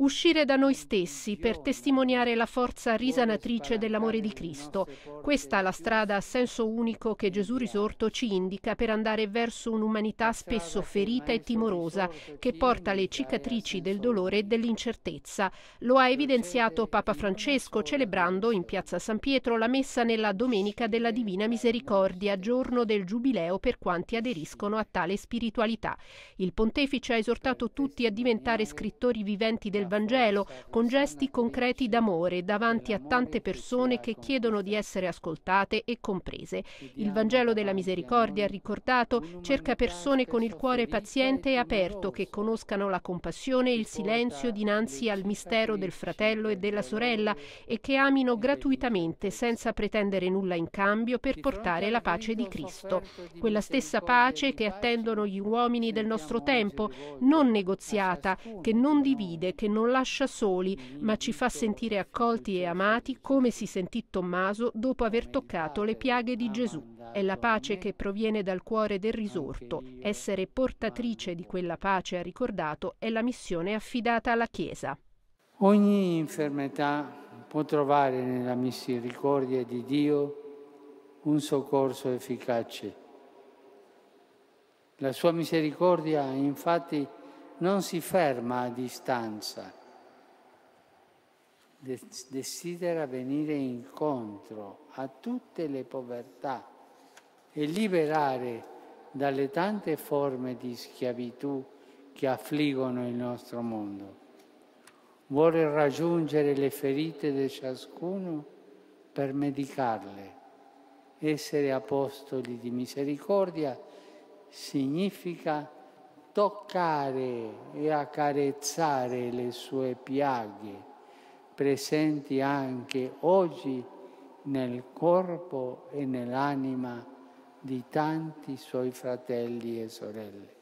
Uscire da noi stessi per testimoniare la forza risanatrice dell'amore di Cristo. Questa è la strada a senso unico che Gesù risorto ci indica per andare verso un'umanità spesso ferita e timorosa che porta le cicatrici del dolore e dell'incertezza. Lo ha evidenziato Papa Francesco celebrando in piazza San Pietro la messa nella Domenica della Divina Misericordia, giorno del Giubileo per quanti aderiscono a tale spiritualità. Il pontefice ha esortato tutti a diventare scrittori viventi del Vangelo, con gesti concreti d'amore davanti a tante persone che chiedono di essere ascoltate e comprese. Il Vangelo della Misericordia, ricordato, cerca persone con il cuore paziente e aperto che conoscano la compassione e il silenzio dinanzi al mistero del fratello e della sorella e che amino gratuitamente senza pretendere nulla in cambio per portare la pace di Cristo. Quella stessa pace che attendono gli uomini del nostro tempo, non negoziata, che non divide, che non non lascia soli, ma ci fa sentire accolti e amati come si sentì Tommaso dopo aver toccato le piaghe di Gesù. È la pace che proviene dal cuore del risorto. Essere portatrice di quella pace, ha ricordato, è la missione affidata alla Chiesa. Ogni infermità può trovare nella misericordia di Dio un soccorso efficace. La sua misericordia infatti non si ferma a distanza, desidera venire incontro a tutte le povertà e liberare dalle tante forme di schiavitù che affliggono il nostro mondo. Vuole raggiungere le ferite di ciascuno per medicarle. Essere apostoli di misericordia significa toccare e accarezzare le sue piaghe, presenti anche oggi nel corpo e nell'anima di tanti suoi fratelli e sorelle.